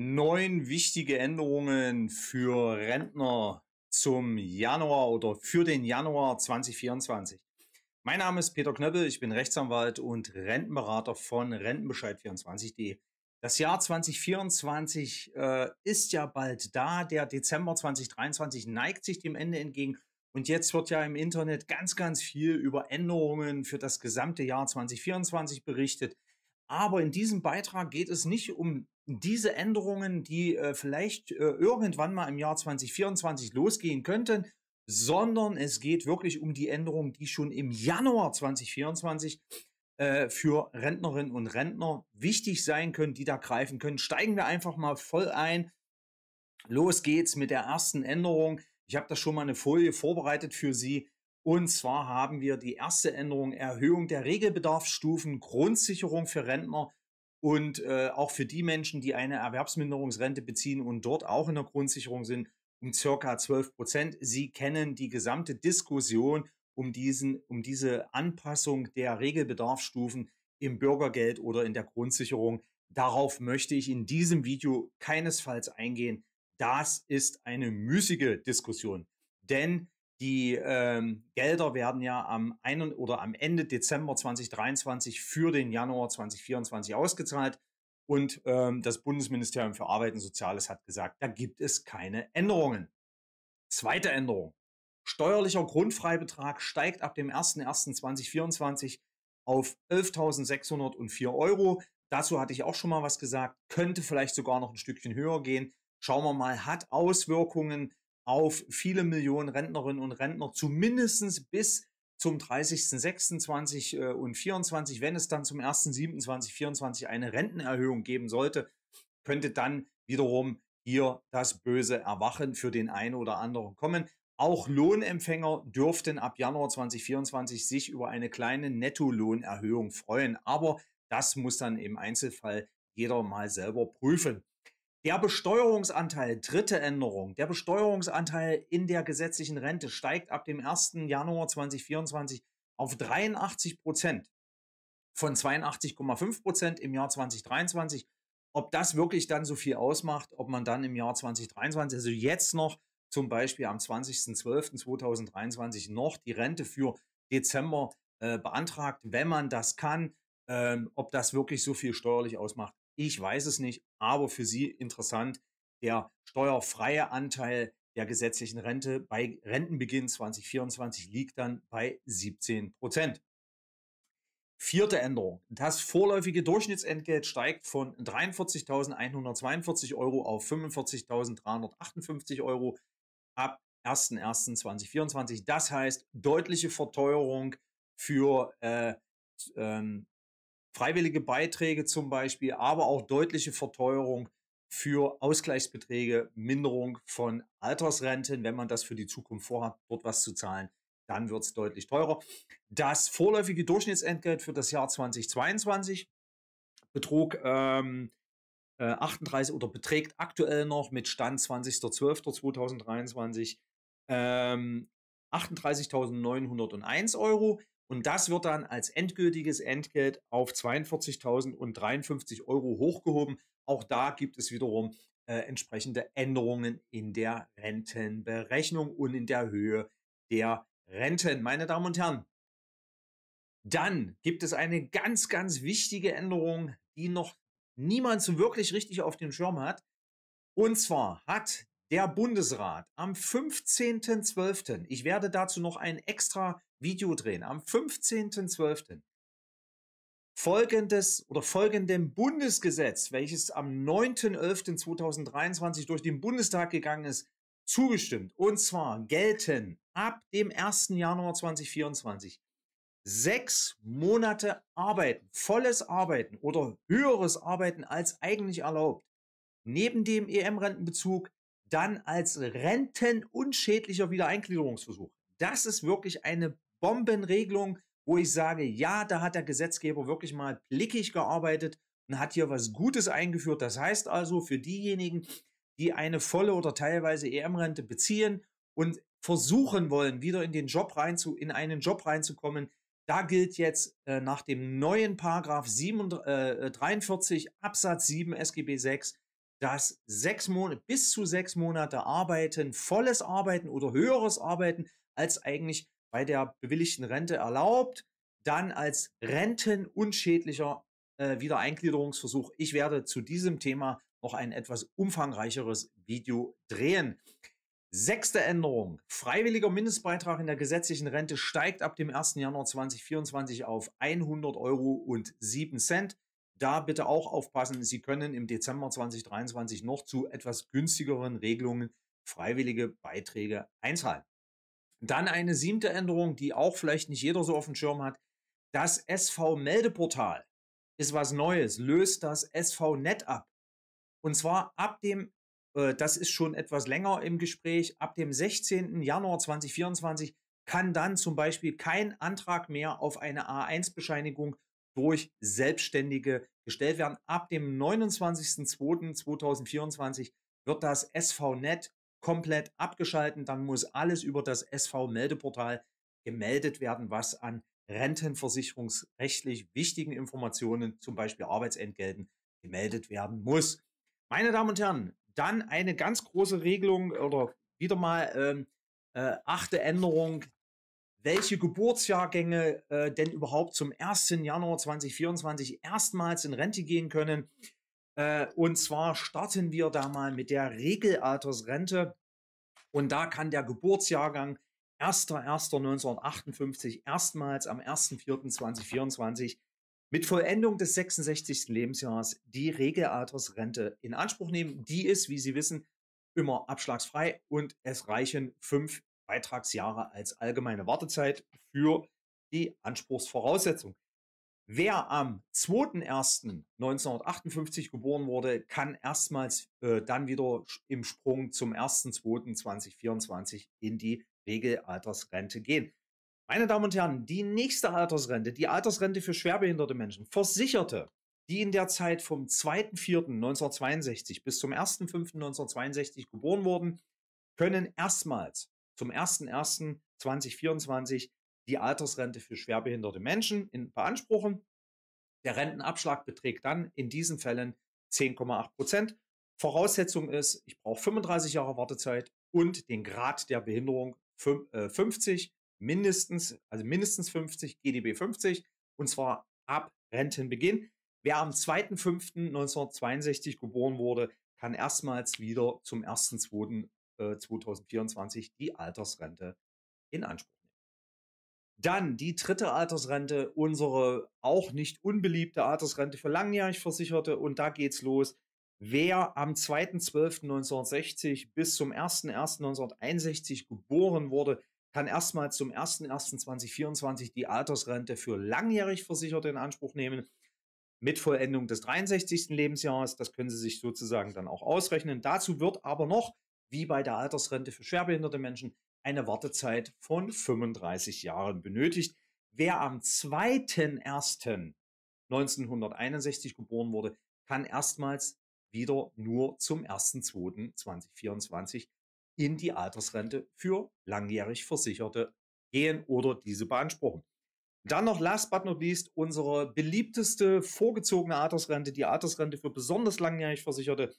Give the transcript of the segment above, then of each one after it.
neun wichtige Änderungen für Rentner zum Januar oder für den Januar 2024. Mein Name ist Peter Knöppel, ich bin Rechtsanwalt und Rentenberater von Rentenbescheid24.de. Das Jahr 2024 äh, ist ja bald da, der Dezember 2023 neigt sich dem Ende entgegen und jetzt wird ja im Internet ganz, ganz viel über Änderungen für das gesamte Jahr 2024 berichtet. Aber in diesem Beitrag geht es nicht um diese Änderungen, die äh, vielleicht äh, irgendwann mal im Jahr 2024 losgehen könnten, sondern es geht wirklich um die Änderungen, die schon im Januar 2024 äh, für Rentnerinnen und Rentner wichtig sein können, die da greifen können. Steigen wir einfach mal voll ein. Los geht's mit der ersten Änderung. Ich habe da schon mal eine Folie vorbereitet für Sie. Und zwar haben wir die erste Änderung Erhöhung der Regelbedarfsstufen, Grundsicherung für Rentner und äh, auch für die Menschen, die eine Erwerbsminderungsrente beziehen und dort auch in der Grundsicherung sind, um circa 12 Prozent. Sie kennen die gesamte Diskussion um, diesen, um diese Anpassung der Regelbedarfsstufen im Bürgergeld oder in der Grundsicherung. Darauf möchte ich in diesem Video keinesfalls eingehen. Das ist eine müßige Diskussion. Denn die ähm, Gelder werden ja am einen oder am Ende Dezember 2023 für den Januar 2024 ausgezahlt. Und ähm, das Bundesministerium für Arbeit und Soziales hat gesagt, da gibt es keine Änderungen. Zweite Änderung. Steuerlicher Grundfreibetrag steigt ab dem 01.01.2024 auf 11.604 Euro. Dazu hatte ich auch schon mal was gesagt, könnte vielleicht sogar noch ein Stückchen höher gehen. Schauen wir mal, hat Auswirkungen auf viele Millionen Rentnerinnen und Rentner, zumindest bis zum 30.06.20 äh, und 24, wenn es dann zum 1.07.2024 eine Rentenerhöhung geben sollte, könnte dann wiederum hier das böse Erwachen für den einen oder anderen kommen. Auch Lohnempfänger dürften ab Januar 2024 sich über eine kleine Nettolohnerhöhung freuen. Aber das muss dann im Einzelfall jeder mal selber prüfen. Der Besteuerungsanteil, dritte Änderung, der Besteuerungsanteil in der gesetzlichen Rente steigt ab dem 1. Januar 2024 auf 83 Prozent von 82,5 Prozent im Jahr 2023. Ob das wirklich dann so viel ausmacht, ob man dann im Jahr 2023, also jetzt noch zum Beispiel am 20.12.2023 noch die Rente für Dezember äh, beantragt, wenn man das kann, ähm, ob das wirklich so viel steuerlich ausmacht, ich weiß es nicht, aber für Sie interessant, der steuerfreie Anteil der gesetzlichen Rente bei Rentenbeginn 2024 liegt dann bei 17 Prozent. Vierte Änderung. Das vorläufige Durchschnittsentgelt steigt von 43.142 Euro auf 45.358 Euro ab 1.1.2024. Das heißt deutliche Verteuerung für äh, ähm, freiwillige Beiträge zum Beispiel, aber auch deutliche Verteuerung für Ausgleichsbeträge, Minderung von Altersrenten, wenn man das für die Zukunft vorhat, dort was zu zahlen, dann wird es deutlich teurer. Das vorläufige Durchschnittsentgelt für das Jahr 2022 betrug ähm, äh, 38 oder beträgt aktuell noch mit Stand 20.12.2023 ähm, 38.901 Euro und das wird dann als endgültiges Entgelt auf 42.053 Euro hochgehoben. Auch da gibt es wiederum äh, entsprechende Änderungen in der Rentenberechnung und in der Höhe der Renten. Meine Damen und Herren, dann gibt es eine ganz, ganz wichtige Änderung, die noch niemand so wirklich richtig auf dem Schirm hat. Und zwar hat der Bundesrat am 15.12. Ich werde dazu noch ein extra Video drehen. Am 15.12. folgendes oder folgendem Bundesgesetz, welches am 9.11.2023 durch den Bundestag gegangen ist, zugestimmt. Und zwar gelten ab dem 1. Januar 2024 sechs Monate Arbeiten, volles Arbeiten oder höheres Arbeiten als eigentlich erlaubt. Neben dem EM-Rentenbezug dann als rentenunschädlicher Wiedereingliederungsversuch. Das ist wirklich eine Bombenregelung, wo ich sage, ja, da hat der Gesetzgeber wirklich mal blickig gearbeitet und hat hier was Gutes eingeführt. Das heißt also, für diejenigen, die eine volle oder teilweise EM-Rente beziehen und versuchen wollen, wieder in den Job reinzu, in einen Job reinzukommen, da gilt jetzt äh, nach dem neuen Paragraph 47, äh, 43 Absatz 7 SGB 6 dass sechs Monate, bis zu sechs Monate Arbeiten, volles Arbeiten oder höheres Arbeiten als eigentlich bei der bewilligten Rente erlaubt, dann als rentenunschädlicher äh, Wiedereingliederungsversuch. Ich werde zu diesem Thema noch ein etwas umfangreicheres Video drehen. Sechste Änderung. Freiwilliger Mindestbeitrag in der gesetzlichen Rente steigt ab dem 1. Januar 2024 auf 100 Euro und 7 Cent da bitte auch aufpassen. Sie können im Dezember 2023 noch zu etwas günstigeren Regelungen freiwillige Beiträge einzahlen. Dann eine siebte Änderung, die auch vielleicht nicht jeder so auf dem Schirm hat. Das SV-Meldeportal ist was Neues, löst das SV-Net ab. Und zwar ab dem, äh, das ist schon etwas länger im Gespräch, ab dem 16. Januar 2024 kann dann zum Beispiel kein Antrag mehr auf eine A1-Bescheinigung durch Selbstständige gestellt werden. Ab dem 29.02.2024 wird das SVNet komplett abgeschaltet. Dann muss alles über das SV-Meldeportal gemeldet werden, was an rentenversicherungsrechtlich wichtigen Informationen, zum Beispiel Arbeitsentgelten, gemeldet werden muss. Meine Damen und Herren, dann eine ganz große Regelung oder wieder mal ähm, äh, achte Änderung welche Geburtsjahrgänge äh, denn überhaupt zum 1. Januar 2024 erstmals in Rente gehen können. Äh, und zwar starten wir da mal mit der Regelaltersrente. Und da kann der Geburtsjahrgang 1.1.1958 erstmals am 1.4.2024 mit Vollendung des 66. Lebensjahres die Regelaltersrente in Anspruch nehmen. Die ist, wie Sie wissen, immer abschlagsfrei und es reichen fünf Beitragsjahre als allgemeine Wartezeit für die Anspruchsvoraussetzung. Wer am 2.1.1958 geboren wurde, kann erstmals äh, dann wieder im Sprung zum 1.2.2024 in die Regelaltersrente gehen. Meine Damen und Herren, die nächste Altersrente, die Altersrente für schwerbehinderte Menschen, Versicherte, die in der Zeit vom 2.4.1962 bis zum 1.5.1962 geboren wurden, können erstmals zum 01.01.2024 die Altersrente für schwerbehinderte Menschen in beanspruchen. Der Rentenabschlag beträgt dann in diesen Fällen 10,8 Prozent. Voraussetzung ist, ich brauche 35 Jahre Wartezeit und den Grad der Behinderung 50 äh, mindestens, also mindestens 50, GDB 50, und zwar ab Rentenbeginn. Wer am 2.5.1962 geboren wurde, kann erstmals wieder zum 1.2. 2024 äh, die Altersrente in Anspruch nehmen. Dann die dritte Altersrente, unsere auch nicht unbeliebte Altersrente für langjährig Versicherte. Und da geht's los. Wer am 2.12.1960 bis zum 1.1.1961 geboren wurde, kann erstmals zum 1.1.2024 die Altersrente für langjährig Versicherte in Anspruch nehmen. Mit Vollendung des 63. Lebensjahres, das können Sie sich sozusagen dann auch ausrechnen. Dazu wird aber noch wie bei der Altersrente für schwerbehinderte Menschen eine Wartezeit von 35 Jahren benötigt. Wer am 2.1.1961 geboren wurde, kann erstmals wieder nur zum 1.2.2024 in die Altersrente für langjährig Versicherte gehen oder diese beanspruchen. Dann noch last but not least unsere beliebteste vorgezogene Altersrente, die Altersrente für besonders langjährig Versicherte.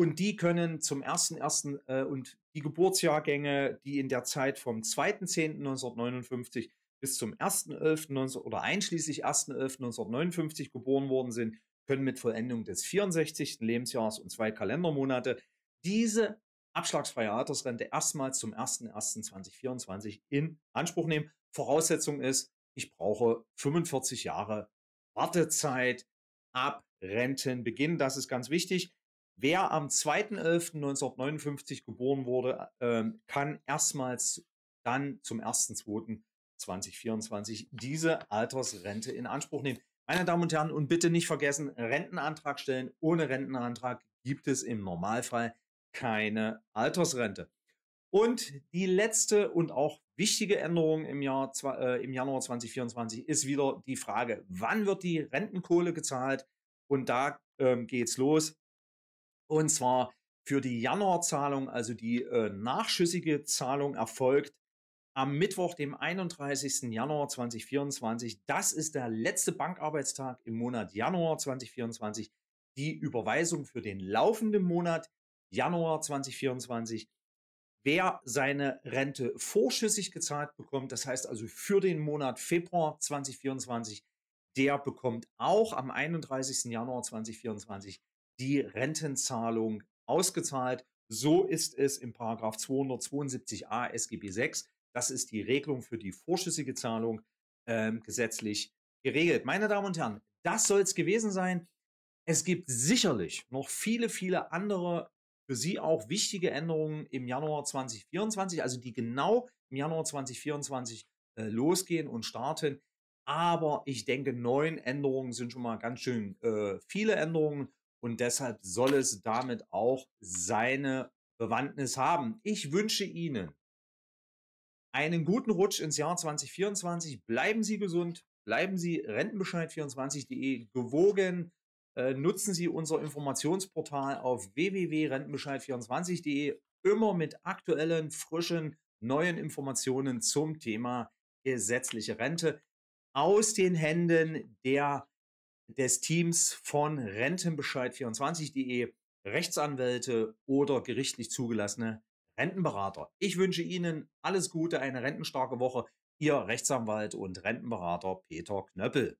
Und die können zum 1.1. Äh, und die Geburtsjahrgänge, die in der Zeit vom 2.10.1959 bis zum 1.11. oder einschließlich 1.11.1959 geboren worden sind, können mit Vollendung des 64. Lebensjahres und zwei Kalendermonate diese abschlagsfreie Altersrente erstmals zum 1.1.2024 in Anspruch nehmen. Voraussetzung ist, ich brauche 45 Jahre Wartezeit ab Rentenbeginn. Das ist ganz wichtig. Wer am 2.11.1959 geboren wurde, ähm, kann erstmals dann zum 1.2.2024 diese Altersrente in Anspruch nehmen. Meine Damen und Herren, und bitte nicht vergessen, Rentenantrag stellen. Ohne Rentenantrag gibt es im Normalfall keine Altersrente. Und die letzte und auch wichtige Änderung im, Jahr, äh, im Januar 2024 ist wieder die Frage, wann wird die Rentenkohle gezahlt? Und da ähm, es los. Und zwar für die Januarzahlung, also die äh, nachschüssige Zahlung erfolgt am Mittwoch, dem 31. Januar 2024. Das ist der letzte Bankarbeitstag im Monat Januar 2024. Die Überweisung für den laufenden Monat Januar 2024. Wer seine Rente vorschüssig gezahlt bekommt, das heißt also für den Monat Februar 2024, der bekommt auch am 31. Januar 2024 die Rentenzahlung ausgezahlt. So ist es im Paragraph 272a SGB 6. Das ist die Regelung für die vorschüssige Zahlung ähm, gesetzlich geregelt. Meine Damen und Herren, das soll es gewesen sein. Es gibt sicherlich noch viele, viele andere für Sie auch wichtige Änderungen im Januar 2024, also die genau im Januar 2024 äh, losgehen und starten. Aber ich denke, neun Änderungen sind schon mal ganz schön äh, viele Änderungen. Und deshalb soll es damit auch seine Bewandtnis haben. Ich wünsche Ihnen einen guten Rutsch ins Jahr 2024. Bleiben Sie gesund, bleiben Sie rentenbescheid24.de gewogen. Äh, nutzen Sie unser Informationsportal auf www.rentenbescheid24.de immer mit aktuellen, frischen, neuen Informationen zum Thema gesetzliche Rente aus den Händen der des Teams von Rentenbescheid24.de, eh Rechtsanwälte oder gerichtlich zugelassene Rentenberater. Ich wünsche Ihnen alles Gute, eine rentenstarke Woche. Ihr Rechtsanwalt und Rentenberater Peter Knöppel.